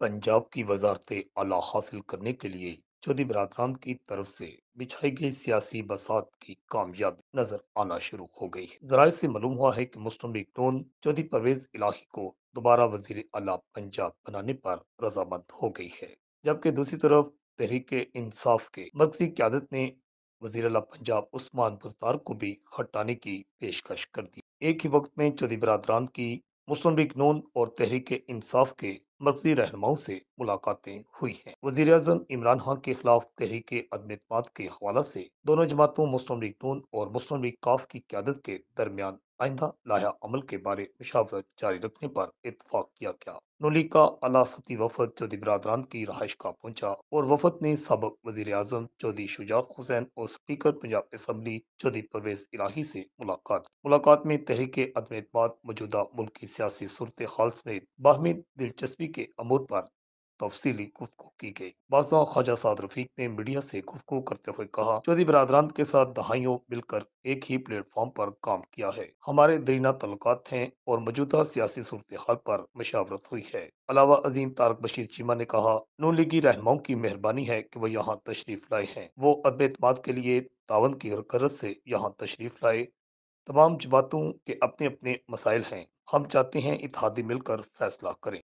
पंजाब की वज़ारत आला हासिल करने के लिए चौधरी बरादरान की तरफ से बिछाई गई सियासी बसात की कामयाबी नजर आना शुरू हो गई है जरा से मालूम हुआ है कि मुस्लिम लीग नून चौधरी परवेज इलाही को दोबारा वजीर अला पंजाब बनाने पर रजामंद हो गई है जबकि दूसरी तरफ तहरीक इंसाफ के मकसी क्यादत ने वजीर अला पंजाब उस्मान बुजदार को भी हटाने की पेशकश कर दी एक ही वक्त में चौधरी बरदरान की मुस्लिम लीग नोन और तहरीक इंसाफ के 不知是某事。मुलाकातें हुई हैं वजीर अजम इमरान खान के खिलाफ तहरीक अदम इतमाद के हवाले से दोनों जमातों मुस्लिम लीग नून और मुस्लिम लीग काफ की क्यादत के दरमियान आइंदा लाया अमल के बारे मुशावरत जारी रखने पर इतफाक किया गया नोली का अला सती वफद चौधरी बरदरान की रहाइश का पहुंचा और वफद ने सबक वजी अजम चौधरी शुजा हुसैन और स्पीकर पंजाब असम्बली चौधरी परवेज इलाही से मुलाकात मुलाकात में तहरीक अदम इतमाद मौजूदा मुल्क की सियासी सूरत हाल समेत बाहमी दिलचस्पी के अमूर पर तफसी गुफ्तु की गई बाजा ख्वाजा साद रफीक ने मीडिया से गुफ्तु करते हुए कहा चौधरी बरदरान के साथ दहाइयों मिलकर एक ही प्लेटफॉर्म पर काम किया है हमारे दरीना तल्लत हैं और मौजूदा सियासी सूरत हाल पर मशावरत हुई है अलावा अजीम तारक बशीर चीमा ने कहा नू लीगी रहनुमाओं की मेहरबानी है की वो यहाँ तशरीफ लाए हैं वो अदब अतमाद के लिए तावन की गरज से यहाँ तशरीफ लाए तमाम जमातों के अपने अपने मसाइल हैं हम चाहते हैं इतिहादी मिलकर फैसला करें